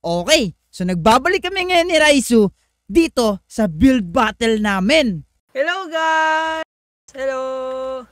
Okay, so nagbabalik kami ngayon ni Raizu dito sa build battle namin. Hello guys! Hello!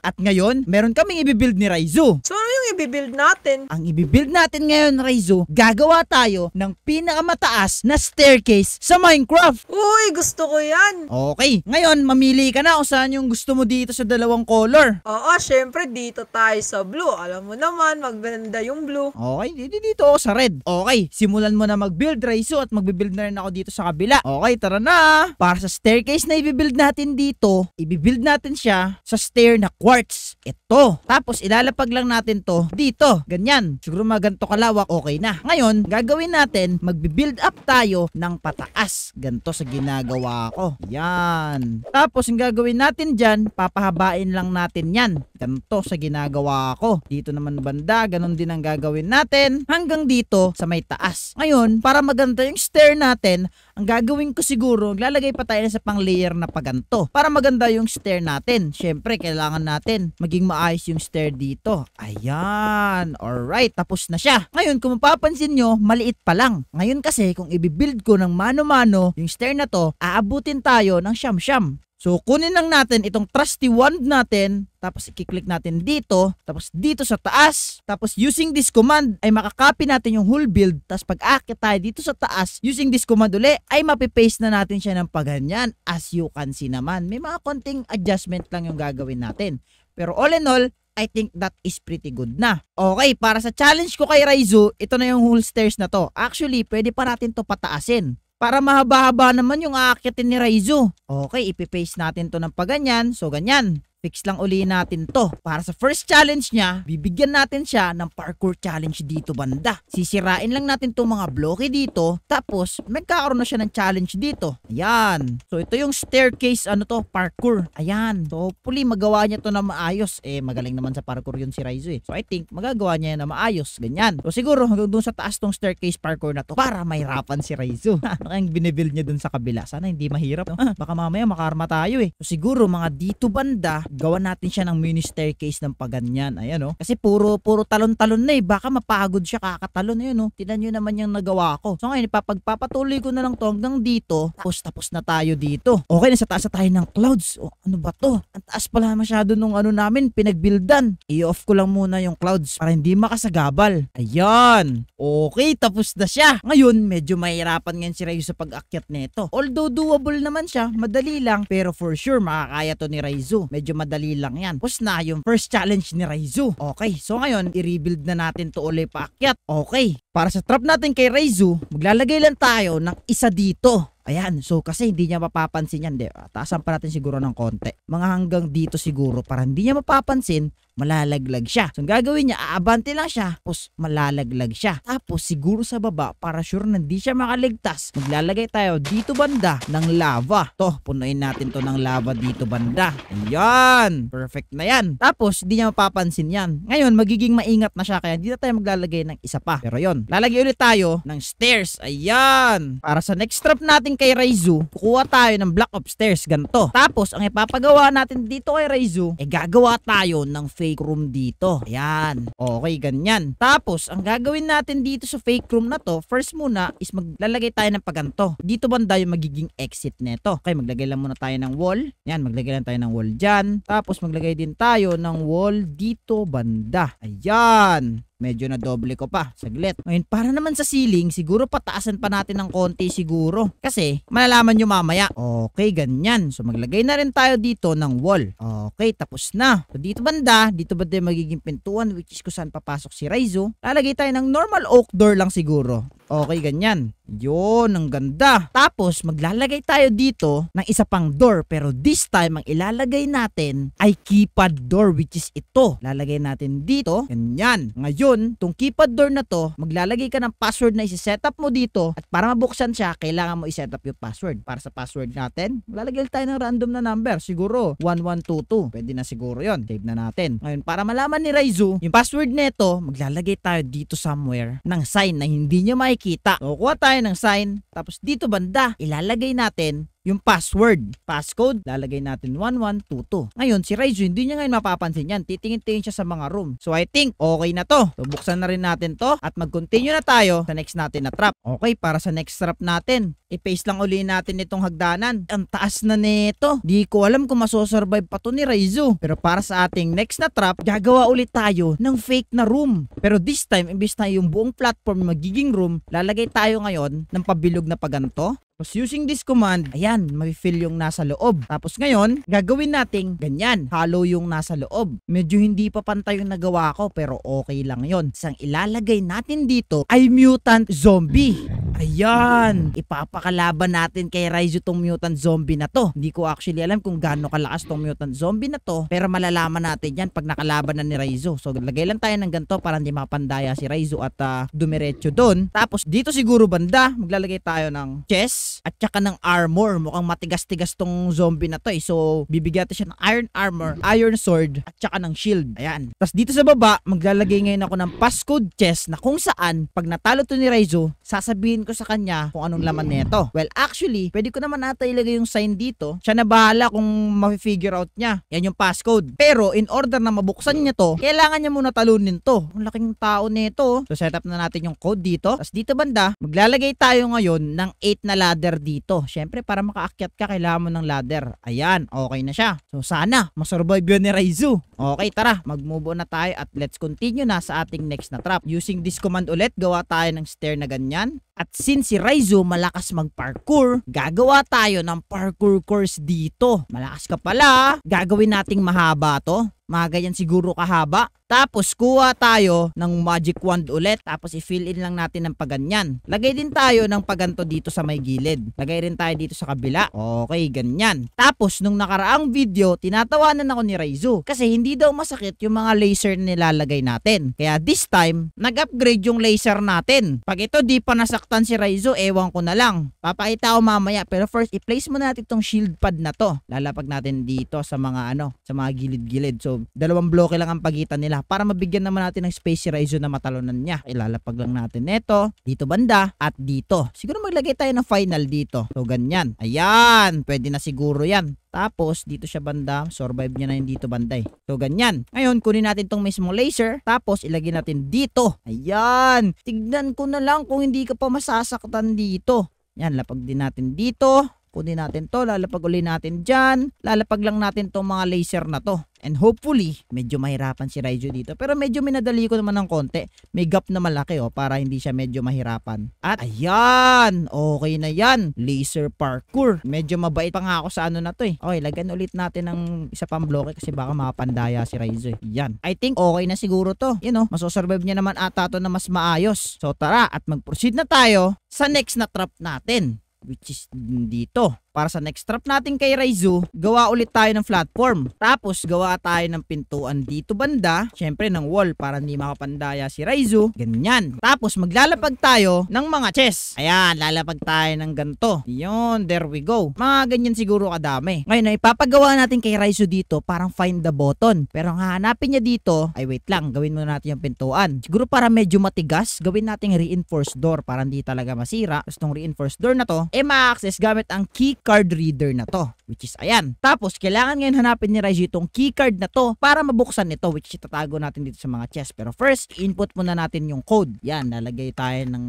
At ngayon, meron kaming ibibuild ni Raizu. So yung ibibuild natin? Ang ibibuild natin ngayon, Raizo, gagawa tayo ng pinakamataas na staircase sa Minecraft. Uy, gusto ko yan. Okay, ngayon mamili ka na kung saan yung gusto mo dito sa dalawang color. Oo, syempre dito tayo sa blue. Alam mo naman, magbenda yung blue. Okay, dito dito ako oh, sa red. Okay, simulan mo na mag-build, Raizo, at mag-build na rin ako dito sa kabila. Okay, tara na. Para sa staircase na ibibuild natin dito, ibibuild natin siya sa stair na quartz. Ito. Tapos ilalapag lang natin to dito, ganyan. Siguro maganto kalawak, okay na. Ngayon, gagawin natin, magbi-build up tayo ng pataas. Ganto sa ginagawa ko. Yan. Tapos, ang gagawin natin dyan, papahabain lang natin yan. Ganto sa ginagawa ko. Dito naman banda, ganun din ang gagawin natin. Hanggang dito sa may taas. Ngayon, para maganda yung stair natin, ang gagawin ko siguro, lalagay pa tayo sa pang layer na paganto para maganda yung stair natin. Syempre, kailangan natin maging maayos yung stair dito. Ayan. Alright, tapos na siya. Ngayon, kung mapapansin nyo, maliit pa lang. Ngayon kasi, kung ibibuild ko ng mano-mano yung stair na to, aabutin tayo ng siyam-siyam. So kunin lang natin itong trusty wand natin, tapos i-click natin dito, tapos dito sa taas, tapos using this command ay makakopy natin yung whole build, tapos pag akit tayo dito sa taas, using this command uli ay mapipaste na natin siya ng paganyan, As you can see naman, may mga konting adjustment lang yung gagawin natin. Pero all in all, I think that is pretty good na. Okay, para sa challenge ko kay Raizo, ito na yung whole stairs na to. Actually, pwede pa natin to pataasin. Para mahaba-haba naman yung aakitin ni Raizo. Okay, ipipaste natin to ng paganyan. So, ganyan. Fix lang uli natin to. Para sa first challenge niya, bibigyan natin siya ng parkour challenge dito banda. Sisirain lang natin tong mga bloke dito. Tapos, magkakaroon na siya ng challenge dito. Ayan. So, ito yung staircase, ano to, parkour. Ayan. So, hopefully, magawa niya to na maayos. Eh, magaling naman sa parkour yun si Raizo eh. So, I think, magagawa niya na maayos. Ganyan. So, siguro, hanggang dun sa taas tong staircase parkour na to para mahirapan si Raizo. ano kayang binibuild niya dun sa kabila? Sana hindi mahirap. No? Ah, baka mamaya makarma tayo eh. So, siguro, mga dito banda, gawan natin siya ng mini staircase ng paganyan. Ayan oh. Kasi puro puro talon-talon na eh. Baka mapagod siya kakatalon. Ayan oh. Tingnan niyo naman yung nagawa ko. So ngayon ipapagpapatuloy ko na lang to hanggang dito. Tapos tapos na tayo dito. Okay, nasa taas na tayo ng clouds. Oh, ano ba to? Ang taas pala masyado nung ano namin pinagbuildan. I-off ko lang muna yung clouds para hindi makasagabal. Ayan. Okay, tapos na siya. Ngayon, medyo mahirapan ngayon si Rayo sa pag-akyat nito. Although doable naman siya, madali lang, pero for sure makakaya to ni Raizo. Medyo madali lang yan. Tapos na yung first challenge ni Raizu. Okay, so ngayon, i-rebuild na natin to ulit paakyat. Okay, para sa trap natin kay Raizu, maglalagay lang tayo ng isa dito. Ayan, so kasi hindi niya mapapansin yan. di ba? taasan pa natin siguro ng konti. Mga hanggang dito siguro para hindi niya mapapansin malalaglag siya. So, ang gagawin niya, aabante lang siya, tapos malalaglag siya. Tapos, siguro sa baba, para sure na hindi siya makaligtas, maglalagay tayo dito banda ng lava. To, punuin natin to ng lava dito banda. Ayan! Perfect na yan. Tapos, hindi niya mapapansin yan. Ngayon, magiging maingat na siya, kaya hindi na tayo maglalagay ng isa pa. Pero yon lalagay ulit tayo ng stairs. Ayan! Para sa next trap natin kay Raizu, kukuha tayo ng block of stairs, ganito. Tapos, ang ipapagawa natin dito kay Raizu, eh gagawa tayo ng face fake room dito. Ayan. Okay, ganyan. Tapos, ang gagawin natin dito sa fake room na to, first muna is maglalagay tayo ng paganto. Dito banda yung magiging exit nito. Okay, maglagay lang muna tayo ng wall. Ayan, maglagay lang tayo ng wall dyan. Tapos, maglagay din tayo ng wall dito banda. Ayan. Medyo na doble ko pa. Saglit. Ngayon, para naman sa ceiling, siguro pataasan pa natin ng konti siguro. Kasi, malalaman nyo mamaya. Okay, ganyan. So, maglagay na rin tayo dito ng wall. Okay, tapos na. So, dito banda, dito ba din magiging pintuan which is kung saan papasok si Raizo. Lalagay tayo ng normal oak door lang siguro. Okay, ganyan. Yun, ang ganda. Tapos, maglalagay tayo dito ng isa pang door. Pero this time, ang ilalagay natin ay keypad door, which is ito. Lalagay natin dito. Ganyan. Ngayon, tong keypad door na to, maglalagay ka ng password na isi-set up mo dito. At para mabuksan siya, kailangan mo i-set up yung password. Para sa password natin, lalagay tayo ng random na number. Siguro, 1122. Pwede na siguro yon Save na natin. Ngayon, para malaman ni Raizu, yung password nito, maglalagay tayo dito somewhere ng sign na hindi niya may makikita. So, kuha tayo ng sign, tapos dito banda, ilalagay natin yung password, passcode, lalagay natin 1122. Ngayon, si Raizu, hindi niya ngayon mapapansin yan. Titingin-tingin siya sa mga room. So, I think, okay na to. So, buksan na rin natin to at mag-continue na tayo sa next natin na trap. Okay, para sa next trap natin, i-paste lang uli natin itong hagdanan. Ang taas na nito. Di ko alam kung masosurvive pa to ni Raizu. Pero para sa ating next na trap, gagawa ulit tayo ng fake na room. Pero this time, imbis na yung buong platform magiging room, lalagay tayo ngayon ng pabilog na paganto tapos using this command, ayan, mafe-fill yung nasa loob. Tapos ngayon, gagawin nating ganyan. Hollow yung nasa loob. Medyo hindi pa pantay yung nagawa ko pero okay lang yon. Isang ilalagay natin dito ay mutant zombie. Ayan! Ipapakalaban natin kay Raizo tong mutant zombie na to. Hindi ko actually alam kung gaano kalakas tong mutant zombie na to. Pero malalaman natin yan pag nakalaban na ni Raizo. So lagay lang tayo ng ganito para hindi mapandaya si Raizo at uh, dumiretso doon. Tapos dito siguro banda, maglalagay tayo ng chest at saka ng armor. Mukhang matigas-tigas tong zombie na to eh. So bibigyan natin siya ng iron armor, iron sword at saka ng shield. Ayan. Tapos dito sa baba, maglalagay ngayon ako ng passcode chest na kung saan pag natalo to ni Raizo, sasabihin ko sa kanya kung anong laman mm. nito. Well, actually, pwede ko naman ata ilagay yung sign dito. Siya na bahala kung ma-figure out niya. Yan yung passcode. Pero in order na mabuksan niya to, kailangan niya muna talunin to. Ang laking tao nito. So set up na natin yung code dito. Tapos dito banda, maglalagay tayo ngayon ng 8 na ladder dito. Syempre para makaakyat ka, kailangan mo ng ladder. Ayan, okay na siya. So sana, masurvive yun ni Raizu. Okay, tara, mag-move on na tayo at let's continue na sa ating next na trap. Using this command ulit, gawa tayo ng stair na ganyan. At since si Raizo malakas mag-parkour, gagawa tayo ng parkour course dito. Malakas ka pala, gagawin nating mahaba to. Mga ganyan siguro kahaba. Tapos kuha tayo ng magic wand ulit tapos i-fill in lang natin ng paganyan. Lagay din tayo ng paganto dito sa may gilid. Lagay rin tayo dito sa kabila. Okay, ganyan. Tapos nung nakaraang video, tinatawanan ako ni Raizu kasi hindi daw masakit yung mga laser na nilalagay natin. Kaya this time, nag-upgrade yung laser natin. Pag ito di pa nasaktan si Raizu, ewan ko na lang. Papakita ko mamaya pero first i-place mo natin itong shield pad na to. Lalapag natin dito sa mga ano, sa mga gilid-gilid. So dalawang bloke lang ang pagitan nila para mabigyan naman natin ng space si na matalunan niya. Ilalapag lang natin neto, dito banda, at dito. Siguro maglagay tayo ng final dito. So, ganyan. Ayan, pwede na siguro yan. Tapos, dito siya banda, survive niya na yung dito banda eh. So, ganyan. Ngayon, kunin natin tong mismo laser, tapos ilagay natin dito. Ayan, tignan ko na lang kung hindi ka pa masasaktan dito. Yan, lapag din natin dito. Kunin natin to, lalapag uli natin dyan. Lalapag lang natin tong mga laser na to. And hopefully, medyo mahirapan si Raiju dito. Pero medyo minadali ko naman ng konti. May gap na malaki oh, para hindi siya medyo mahirapan. At ayan! Okay na yan. Laser parkour. Medyo mabait pa nga ako sa ano na to eh. Okay, lagyan ulit natin ng isa pang bloke kasi baka makapandaya si Raiju. Eh. Yan. I think okay na siguro to. You know, masosurvive niya naman ata to na mas maayos. So tara at mag-proceed na tayo sa next na trap natin which is dito. Para sa next trap natin kay Raizo, gawa ulit tayo ng platform. Tapos gawa tayo ng pintuan dito banda, syempre ng wall para hindi makapandaya si Raizo. Ganyan. Tapos maglalapag tayo ng mga chess. Ayan, lalapag tayo ng ganto. Yun, there we go. Mga ganyan siguro kadami. Ngayon, ipapagawa natin kay Raizo dito parang find the button. Pero ang hahanapin niya dito, ay wait lang, gawin muna natin yung pintuan. Siguro para medyo matigas, gawin nating reinforced door para hindi talaga masira. Gustong reinforced door na to, eh ma-access gamit ang key keycard reader na to, which is ayan. Tapos, kailangan ngayon hanapin ni Raiji itong keycard na to para mabuksan nito, which itatago natin dito sa mga chest. Pero first, input muna natin yung code. Yan, lalagay tayo ng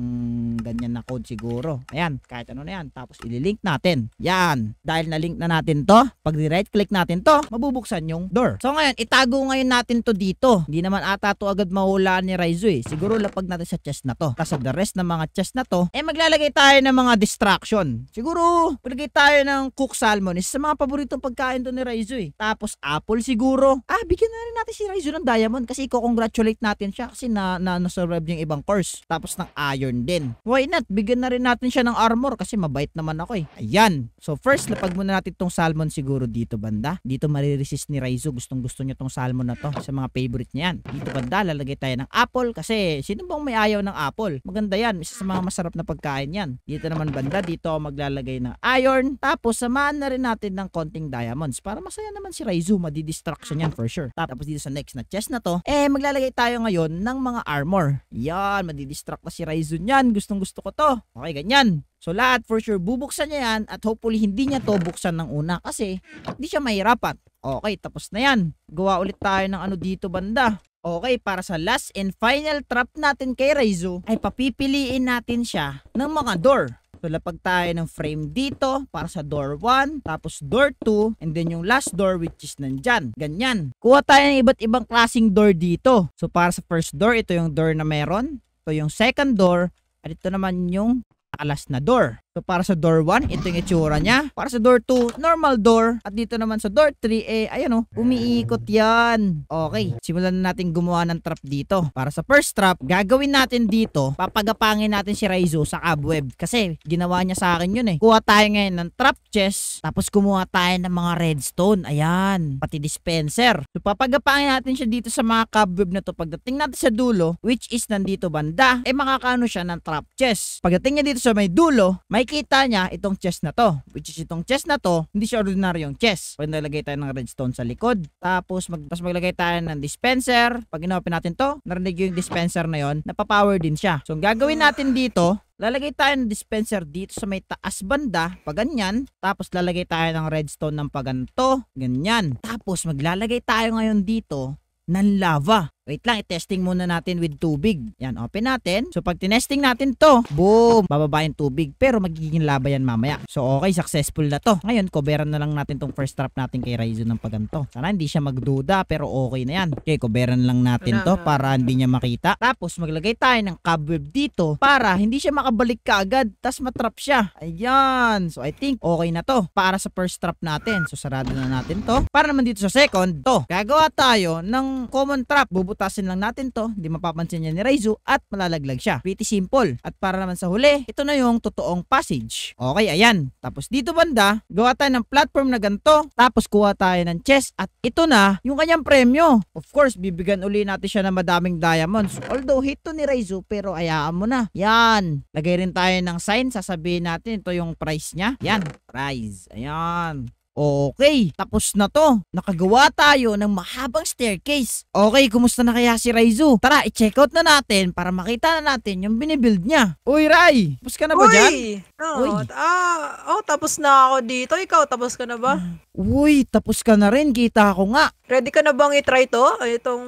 ganyan na code siguro. Ayan, kahit ano na yan. Tapos, ililink natin. Yan. Dahil na-link na natin to, pag di right click natin to, mabubuksan yung door. So ngayon, itago ngayon natin to dito. Hindi naman ata to agad mahulaan ni Raizo eh. Siguro lapag natin sa chest na to. Tapos the rest ng mga chest na to, eh maglalagay tayo ng mga distraction. Siguro, paglagay tayo ng cook salmon. is sa mga paboritong pagkain to ni Raizo eh. Tapos apple siguro. Ah, bigyan na rin natin si Raizo ng diamond kasi i-congratulate natin siya kasi na, na na-survive niya yung ibang course. Tapos ng iron din. Why not? Bigyan na rin natin siya ng armor kasi mabait naman ako eh. Ayan. So first, lapag muna natin tong salmon siguro dito banda. Dito mariresist ni Raizo. Gustong gusto niya tong salmon na to sa mga favorite niya yan. Dito banda, lalagay tayo ng apple kasi sino bang may ayaw ng apple? Maganda yan. Isa sa mga masarap na pagkain yan. Dito naman banda, dito ako maglalagay ng iron tapos, samahan na rin natin ng konting diamonds para masaya naman si Raizu. Madidistract siya for sure. Tapos dito sa next na chest na to, eh maglalagay tayo ngayon ng mga armor. Yan, madidistract na si Raizu niyan. Gustong gusto ko to. Okay, ganyan. So lahat for sure bubuksan niya yan at hopefully hindi niya to buksan ng una kasi hindi siya mahirapan. Okay, tapos na yan. Gawa ulit tayo ng ano dito banda. Okay, para sa last and final trap natin kay Raizo ay papipiliin natin siya ng mga door. Tulapag tayo ng frame dito para sa door 1, tapos door 2, and then yung last door which is nandyan. Ganyan. Kuha tayo ng iba't ibang klasing door dito. So para sa first door, ito yung door na meron. Ito yung second door. At ito naman yung alas na door. So para sa door 1, ito yung itsura niya. Para sa door 2, normal door. At dito naman sa door 3, eh ayan o, oh, umiikot yan. Okay, simulan na natin gumawa ng trap dito. Para sa first trap, gagawin natin dito, papagapangin natin si Raizo sa cobweb. Kasi ginawa niya sa akin yun eh. Kuha tayo ngayon ng trap chest, tapos kumuha tayo ng mga redstone. Ayan, pati dispenser. So papagapangin natin siya dito sa mga cobweb na to. Pagdating natin sa dulo, which is nandito banda, eh makakano siya ng trap chest. Pagdating niya dito sa may dulo, may may kita niya itong chest na to. Which is itong chest na to, hindi siya ordinaryong chest. Pag nalagay tayo ng redstone sa likod, tapos mag, mas maglagay tayo ng dispenser. Pag inopen natin to, narinig yung dispenser na yon, napapower din siya. So ang gagawin natin dito, Lalagay tayo ng dispenser dito sa may taas banda, pag ganyan. Tapos lalagay tayo ng redstone ng paganto, ganyan. Tapos maglalagay tayo ngayon dito ng lava. Wait lang, i-testing muna natin with tubig. Yan, open natin. So, pag tinesting natin to, boom, bababa yung tubig. Pero magiging laba yan mamaya. So, okay, successful na to. Ngayon, coveran na lang natin tong first trap natin kay Raizo ng paganto. Sana hindi siya magduda, pero okay na yan. Okay, coveran lang natin to para hindi niya makita. Tapos, maglagay tayo ng cobweb dito para hindi siya makabalik kaagad. Tapos, matrap siya. Ayan. So, I think okay na to para sa first trap natin. So, sarado na natin to. Para naman dito sa second, to. Gagawa tayo ng common trap. Bubut Tututasin lang natin to, hindi mapapansin niya ni Raizu at malalaglag siya. Pretty simple. At para naman sa huli, ito na yung totoong passage. Okay, ayan. Tapos dito banda, gawa tayo ng platform na ganito. Tapos kuha tayo ng chest at ito na yung kanyang premyo. Of course, bibigyan uli natin siya ng madaming diamonds. Although hit ni Raizu pero ayaan mo na. Yan. Lagay rin tayo ng sign. Sasabihin natin ito yung price niya. Yan. Price. Ayan. Okay, tapos na to. Nakagawa tayo ng mahabang staircase. Okay, kumusta na kaya si Raizu? Tara, i-check out na natin para makita na natin yung binibuild niya. Uy, Rai! Tapos ka na ba Uy! dyan? Oh, Uy! Ah, oh, tapos na ako dito. Ikaw, tapos ka na ba? Uy, tapos ka na rin. Kita ko nga. Ready ka na bang i-try to? Itong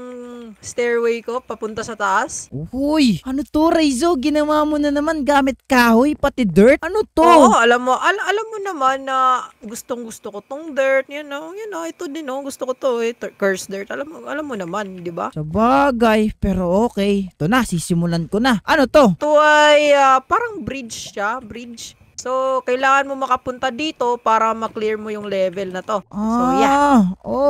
stairway ko papunta sa taas? Uy, ano to, Raizo? Ginawa mo na naman gamit kahoy, pati dirt? Ano to? Oo, alam mo, al alam mo naman na gustong gusto ko tong dirt, you know, you know, ito din, no? Oh, gusto ko to, eh, curse dirt, alam mo, alam mo naman, di ba? Sa bagay, pero okay, ito na, sisimulan ko na. Ano to? Ito ay, uh, parang bridge siya, bridge So, kailangan mo makapunta dito para ma-clear mo yung level na to. Ah, so, yeah.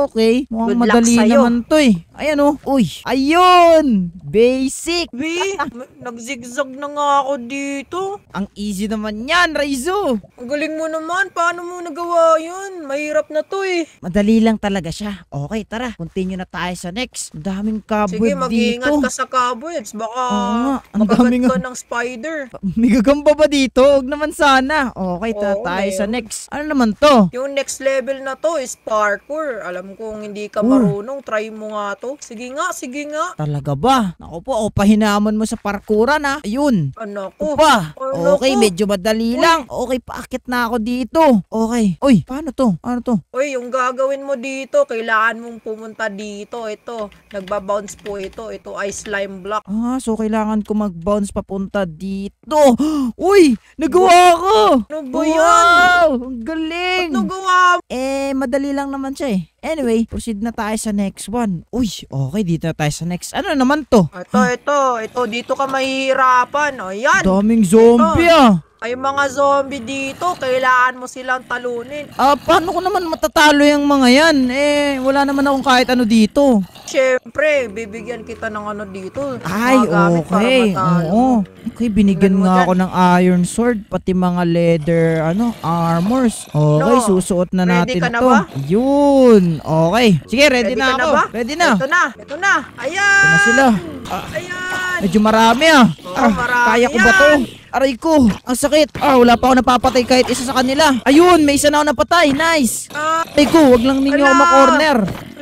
Okay. Mukhang Good madali luck naman to eh. Ayan oh. Uy. Ayun! Basic! Bi, ah, ah. nagzigzag na nga ako dito. Ang easy naman yan, Raizo. Ang galing mo naman. Paano mo nagawa yun? Mahirap na to eh. Madali lang talaga siya. Okay, tara. Continue na tayo sa next. Ang daming dito. Sige, mag-iingat ka sa cobwebs. Baka Oo ang makagat daming- ka ng spider. May gagamba ba dito? Huwag naman sana na. Okay, ta Oo, tayo sa next. Ano naman to? Yung next level na to is parkour. Alam kong hindi ka marunong, try mo nga to. Sige nga, sige nga. Talaga ba? Naku po, o oh, pahinaman mo sa parkuran ha. Ah. Ayun. Ano ah, ko? Pa. Ano ah, Okay, ko? medyo madali lang. Okay, paakit na ako dito. Okay. Uy, paano to? Ano to? Uy, yung gagawin mo dito, kailangan mong pumunta dito. Ito, nagbabounce po ito. Ito ay slime block. Ah, so kailangan ko mag-bounce papunta dito. Uy, nagawa ko! Oo! Ano, ano ba yun? Wow! Ang galing! Ano gawa mo? Eh, madali lang naman siya eh. Anyway, proceed na tayo sa next one. Uy, okay, dito na tayo sa next. Ano naman to? Ito, ito, ito. Dito ka mahihirapan. Ayan. Daming zombie ito. ah. Ay, mga zombie dito, kailangan mo silang talunin. Ah, paano ko naman matatalo yung mga yan? Eh, wala naman akong kahit ano dito. Siyempre, bibigyan kita ng ano dito. Ay, okay. Oo. Okay, binigyan nga ako ng iron sword, pati mga leather, ano, armors. Okay, No. susuot na Ready natin ka na to. ba? Yun. Okay. Sige, ready, na ka ako. ba? ready na. Ito na, ito na. Ayan! Ito na sila. Ah, Ayan! medyo marami ah. Oo, oh, Ah, marami kaya ko ba to? Aray ko, ang sakit. Ah, wala pa ako napapatay kahit isa sa kanila. Ayun, may isa na ako napatay. Nice. Aray ko, wag lang ninyo ako ma-corner.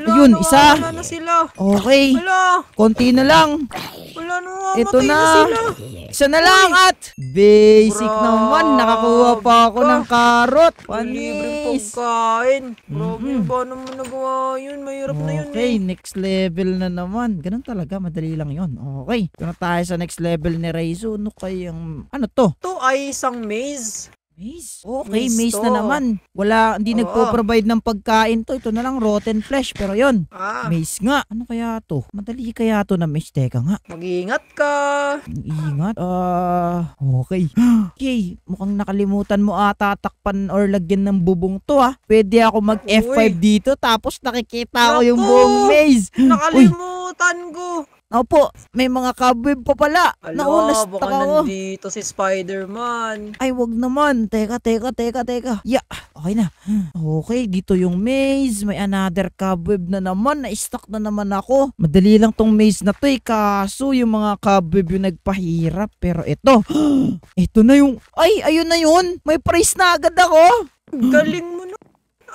Ayun, isa. Okay. Konti na lang. Ano, Ito na. na Isa na lang Uy. at basic Bra naman. Nakakuha pa ako ng carrot. Panlibreng pagkain. Grabe, mm-hmm. ba naman nagawa yun? Mahirap okay, na yun eh. next level na naman. Ganun talaga, madali lang yun. Okay, ito na tayo sa next level ni Reizo. Ano kayang, ano to? Ito ay isang maze. Maze? Okay, maze, maze na naman. Wala, hindi nagpo-provide ng pagkain to. Ito na lang rotten flesh. Pero yon Ah. maze nga. Ano kaya to? Madali kaya to na maze? Teka nga. Mag-iingat ka. Ang Ingat. Ah, okay. Okay, mukhang nakalimutan mo ata takpan or lagyan ng bubong to ah. Pwede ako mag F5 dito tapos nakikita ko yung buong maze. Nakalimutan ko. Opo, may mga cobweb pa pala. Nauna, Ala, baka nandito si Spider-Man. Ay, wag naman. Teka, teka, teka, teka. Yeah, okay na. Okay, dito yung maze. May another cobweb na naman. Na-stuck na naman ako. Madali lang tong maze na to eh. Kaso yung mga cobweb yung nagpahirap. Pero ito, ito na yung... Ay, ayun na yun. May price na agad ako. Galing mo na.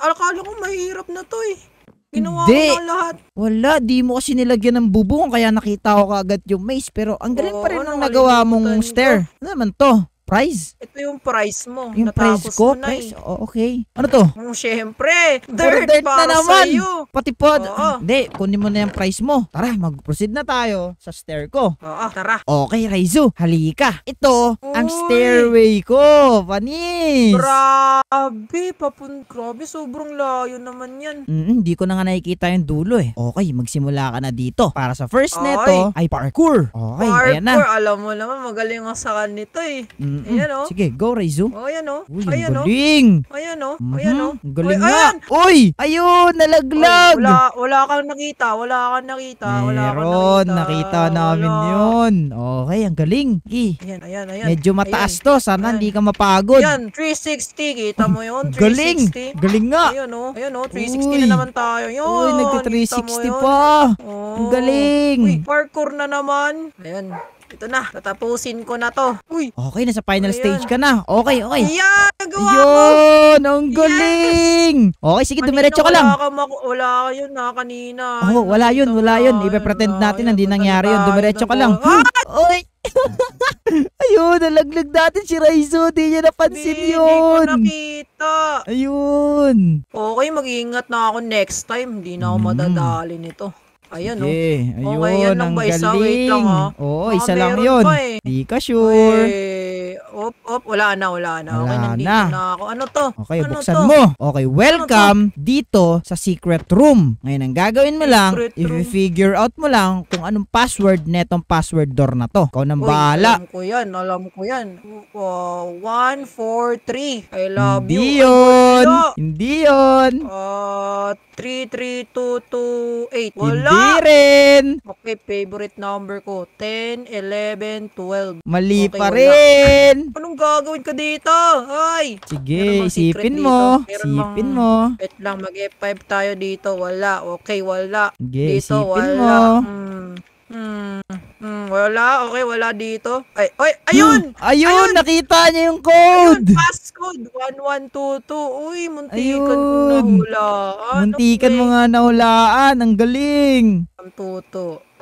Akala ko mahirap na to eh. Ginawa Hindi. ko na lahat. Wala, di mo kasi nilagyan ng bubong kaya nakita ko kaagad yung maze pero ang galing Oo, pa rin ano, ng nagawa mong kalimutan ko. stare. Ano naman to? Price? Ito yung price mo. Yung Natapos prize ko? Na prize? Eh. Oh, okay. Ano to? Mm, Siyempre. Dirt, Puro dirt para na naman. sa'yo. Pati pod. Oo. Hindi, kunin mo na yung price mo. Tara, mag-proceed na tayo sa stair ko. Oo, tara. Okay, Raizo. Halika. Ito, Uy. ang stairway ko. Panis. Grabe, papun. Grabe, sobrang layo naman yan. Mm, hindi ko na nga nakikita yung dulo eh. Okay, magsimula ka na dito. Para sa first neto ay parkour. Okay, parkour, ayan na. alam mo naman, magaling ako sa kanito eh. Mm, Mm-mm. Ayan o. Oh. Sige, go Raizu. O, oh, ayan o. Oh. Uy, ayan ang o. galing. Ayan o. Mm-hmm. Ayan o. Ang galing Uy, nga. Uy, ayun, nalaglag. Wala, wala kang nakita. Wala kang nakita. Wala kang Meron, nakita. namin Wala. yun. Okay, ang galing. Gi, Ayan, ayan, ayan. medyo mataas to. Sana Ayan. hindi ka mapagod. Ayan, 360. Kita mo yun, 360. Galing. Galing nga. Ayan o. Ayan o, 360 Uy. na naman tayo. Yun. Uy, nagka 360 pa. Oh. Ang galing. Uy, parkour na naman. Ayan. Ito na, tatapusin ko na to. Uy! Okay, nasa final Ayan. stage ka na. Okay, okay. Ayan, nagawa Yun, ang galing! Okay, sige, dumiretso ka lang. Wala ka mak- wala yun na kanina. Oh, wala yun, wala yun. Ipe-pretend natin na hindi nangyari yun. Dumiretso ka lang. Uy! Ayun, nalaglag natin si Raizo. Di niya napansin Hindi, yun. Hindi ko nakita. Ayun. Okay, mag-iingat na ako next time. Hindi na ako Mm. madadali nito. Ayun, oh. okay. oh. Ayun, okay, yan lang ba Galing. Wait lang, oh. Oo, isa lang yun. Eh. ka sure. Eh, op, op, wala na, wala na. Wala okay, nandito na. na ako. Ano to? Okay, ano buksan to? mo. Okay, ano welcome ano dito sa secret room. Ngayon, ang gagawin mo lang, secret if you figure out mo lang kung anong password netong password door na to. Ikaw nang Oy, bahala. Alam ko yan, alam ko yan. 1, 4, 3. I love Hindi you. Yun. Hindi yun. Hindi yun. Uh, 3, 3, 2, 2, 8. Wala. Hindi rin. Okay, favorite number ko. 10, 11, 12. Mali okay, pa wala. rin. Anong gagawin ko dito? Ay! Sige, isipin mo. Isipin mo. Wait lang, mag-F5 tayo dito. Wala. Okay, wala. Sige, dito, isipin wala. mo. Hmm. Hmm. Hmm, wala. Okay, wala dito. Ay, oy, ayun! Hmm. Ayun, ayun! Nakita niya yung code! Ayun, passcode 1122. Uy, muntikan ayun. mo nahulaan. Muntikan okay. mo nga nahulaan. Ang galing! Ang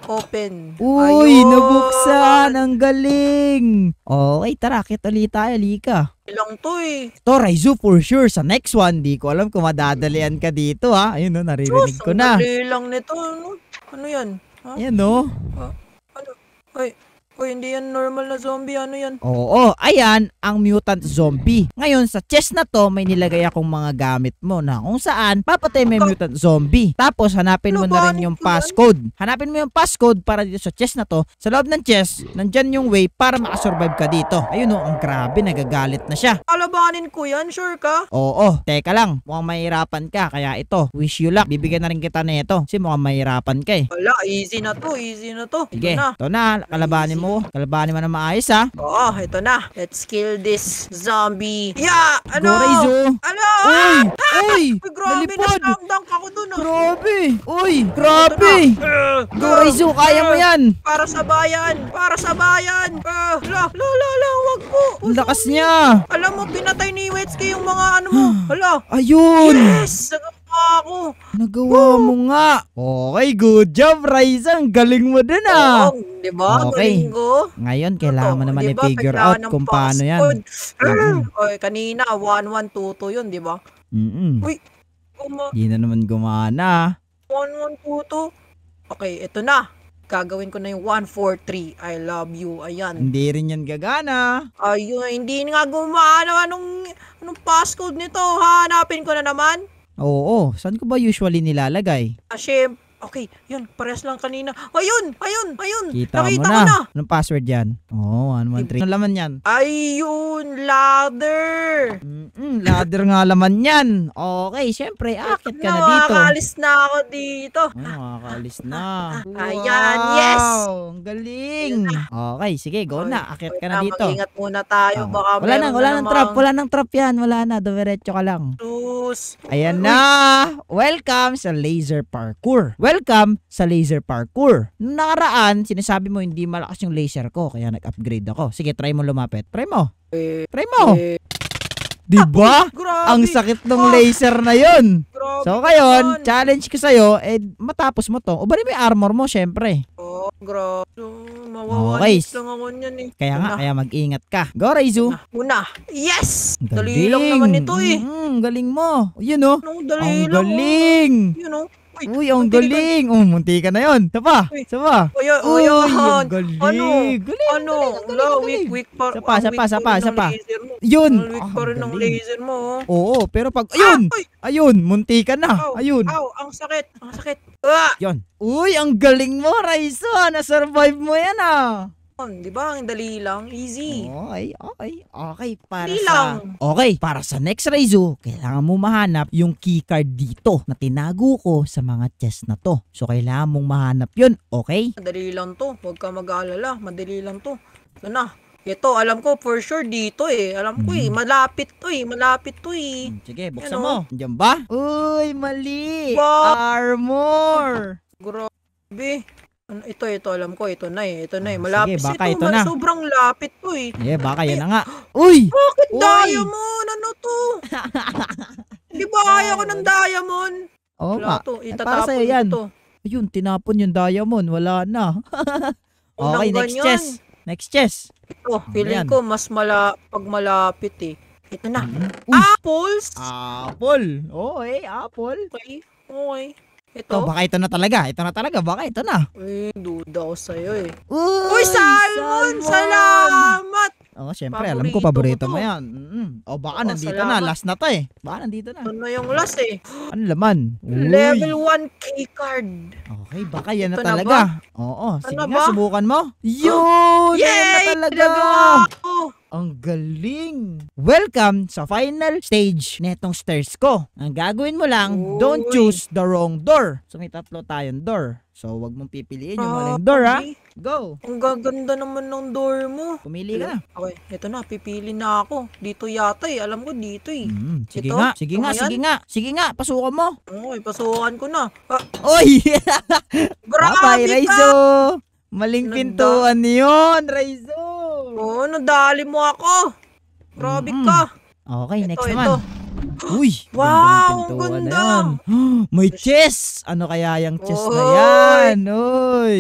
Open. Uy, ayun. nabuksan. Ang galing. Okay, tara. Kit ulit tayo. Lika. Ilang to eh. Ito, Raizu for sure. Sa next one, di ko alam kung madadalian ka dito ha. Ayun, no, naririnig Diyos, ko na. Ang lang nito. Ano, ano yan? Huh? Ayan, no? Huh? Ah, ano? Ay, Hoy, hindi yan normal na zombie. Ano yan? Oo, oh, ayan ang mutant zombie. Ngayon, sa chest na to, may nilagay akong mga gamit mo na kung saan papatay may mutant zombie. Tapos, hanapin mo na rin yung passcode. Hanapin mo yung passcode para dito sa chest na to. Sa loob ng chest, nandyan yung way para makasurvive ka dito. Ayun o, oh, ang grabe, nagagalit na siya. Kalabanin ko yan, sure ka? Oo, teka lang. Mukhang mahirapan ka, kaya ito. Wish you luck. Bibigyan na rin kita na ito. Kasi mukhang mahirapan ka eh. Wala, easy na to, easy na to. Sige, ito na, kalabanin mo. Kalabani mo na maayos ha. Oo, ito na. Let's kill this zombie. Yeah! Ano? Goraizo. Ano? Ah! Uy! Uy! Grabe, nalipad. knockdown ako dun oh. Grabe. Uy! Grabe. Goraizo, ah! kaya mo yan. Para sa bayan. Para sa bayan. Uh, la, la, la, po. Ang lakas niya. Alam mo, pinatay ni Wetsuki yung mga ano mo. Hala. Ayun. Yes! ako. Nagawa Woo! mo nga. Okay, good job, Raisa. Ang galing mo din ah. Oo, di ba? Okay. Ko. Ngayon, kailangan mo naman diba? i-figure out kung paano yan. Oy, kanina, 1122 yun, di ba? Mm Uy, guma. Hindi na naman gumana. 1122. Okay, ito na. Gagawin ko na yung 143. I love you. Ayan. Hindi rin yan gagana. Ayun, hindi nga gumana. Anong, anong passcode nito? Hanapin ko na naman. Oo, saan ko ba usually nilalagay? Ah, syempre Okay, yun, pares lang kanina. Ayun, ayun, ayun. Kita Nakita mo na. ko na. Anong password yan? Oo, oh, 113. Ano laman yan? Ayun, ladder. mm ladder nga laman yan. Okay, syempre, akit ka na dito. Nakakaalis na ako dito. Oh, nakakaalis na. Wow, Ayan, yes. Ang galing. Okay, sige, go na. Akit ka na dito. Mag-ingat muna tayo. Oh. Baka wala na, wala na nang trap. Wala nang trap yan. Wala na, dumiretso ka lang. Sus. Ayan na. Welcome sa laser parkour. Well, welcome sa laser parkour. Nung nakaraan, sinasabi mo hindi malakas yung laser ko, kaya nag-upgrade ako. Sige, try mo lumapit. Try mo. Try mo. Diba? Grabe. Ang sakit ng laser na yon. So ngayon, challenge ko sa'yo, eh, matapos mo to. O ba may armor mo, syempre. Oh, grabe. Mawawalis okay. lang ako niyan eh. Kaya nga, kaya mag-ingat ka. Go, Raizu. Una. Yes! Galing. Dali lang naman ito eh. Mm, galing mo. Yun oh. No, dali Ang galing. Eh. You oh. know? Uy, ang galing. Oh, munti ka na yun. Saba, sapa. Uy, uy, uy, ang galing. Ano, galing, ano, wala, weak, weak pa. Sapa, sapa, sapa, sapa. Yun. Ang weak ah, pa rin ng laser mo. Oh. Oo, pero pag, ayun, ah, ayun, munti ka na. Ayun. Ow, ang sakit, ang sakit. Ah! Yun. Uy, ang galing mo, Raizo. Na-survive mo yan ah. Di ba? Ang dali lang. Easy. Okay, okay. Okay, para dali sa... Lang. Okay, para sa next Raizu, kailangan mo mahanap yung keycard dito na tinago ko sa mga chest na to. So, kailangan mong mahanap yun, okay? Madali lang to. Huwag ka mag-aalala. Madali lang to. Ano na? Ito, alam ko for sure dito eh. Alam ko eh, hmm. malapit to eh, malapit to eh. Hmm, sige, buksan ano? mo. Diyan ba? Uy, mali! Ba- Armor! Grabe. Ano, ito, ito, alam ko, ito na eh. Ito na eh. Ah, malapit Sige, baka ito, ito na. Sobrang lapit to eh. Yeah, baka yan na nga. Uy! Bakit Uy! diamond? Ano to? Di ba ayaw ko ng diamond? Oo nga. To. Eh, para sa'yo yan. To. Ayun, tinapon yung diamond. Wala na. okay, next ganyan. chess. Next chess. Ito, feeling yan? ko mas mala pag malapit eh. Ito na. Mm-hmm. Apples! Apple! Oo oh, eh, apple. Okay. Okay. Ito? Oh, baka ito na talaga. Ito na talaga. Baka ito na. Eh, duda ko sa'yo eh. Uy, Uy salmon! Salamat! oh, syempre. alam ko, paborito mo yan. Mm-hmm. oh, baka oh, nandito salamat. na. Last na to eh. Baka nandito na. Ano yung last eh? Ano laman? Uy. Level 1 keycard. Okay, baka yan ito na talaga. Na Oo, oh. sige ano nga, ba? subukan mo. Yun! Yay! Yan na talaga! Talaga! Oh. Ang galing! Welcome sa final stage netong stairs ko. Ang gagawin mo lang, Oy. don't choose the wrong door. So may tatlo tayong door. So wag mong pipiliin yung maling door ha. Go! Ang gaganda naman ng door mo. Pumili ka. Okay, ito na, pipili na ako. Dito yata eh, alam ko dito eh. Mm, sige ito? nga, sige nga, sige nga. Sige nga, pasukan mo. Okay, pasukan ko na. Ah. Oy! Grabe ka! Raizo! Maling pintuan yun, Raizo! Oo, oh, nadali mo ako. Probik mm ka. Okay, ito, next ito. naman. Uy! Wow, ang ganda! May chess! Ano kaya yung chess Oy. na yan? Uy!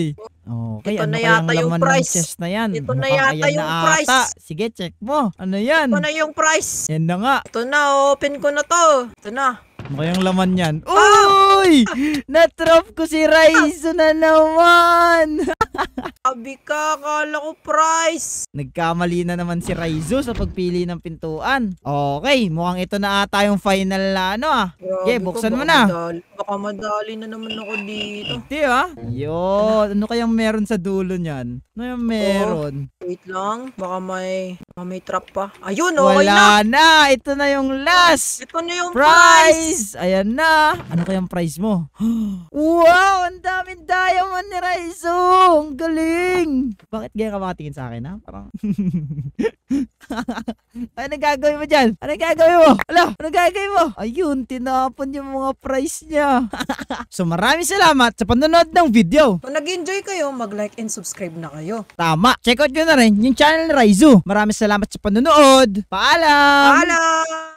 Okay, ito ano na yata yung price. chess na yan? Ito Mukhang na yata yung na price. Ata. Sige, check mo. Ano yan? Ito na yung price. Yan na nga. Ito na, open ko na to. Ito na. Mukhang ano laman yan. Ah! Uy! Natrop ko si Raizo na naman! Sabi ka, kala ko price! Nagkamali na naman si Raizo sa pagpili ng pintuan. Okay, mukhang ito na ata yung final na ano ah. Okay, buksan mo na. Madali, baka madali na naman ako dito. Hindi ah. Yo, ano kayang meron sa dulo niyan? Ano yung meron? Wait lang, baka may, baka may trap pa. Ayun, okay Wala na. na. Ito na yung last. Ito na yung prize. prize. Ayan na. Ano kayang prize mo? wow, ang daming diamond ni Raizo. Ang galing. Bakit ganyan ka makatingin sa akin, ha? Parang... ano gagawin mo dyan? Ano gagawin mo? Ala, ano gagawin mo? Ayun, tinapon yung mga prize niya. so maraming salamat sa panonood ng video. Kung nag-enjoy kayo, mag-like and subscribe na kayo. Tama. Check out nyo na na rin yung channel ni Raizu. Maraming salamat sa panonood. Paalam! Paalam!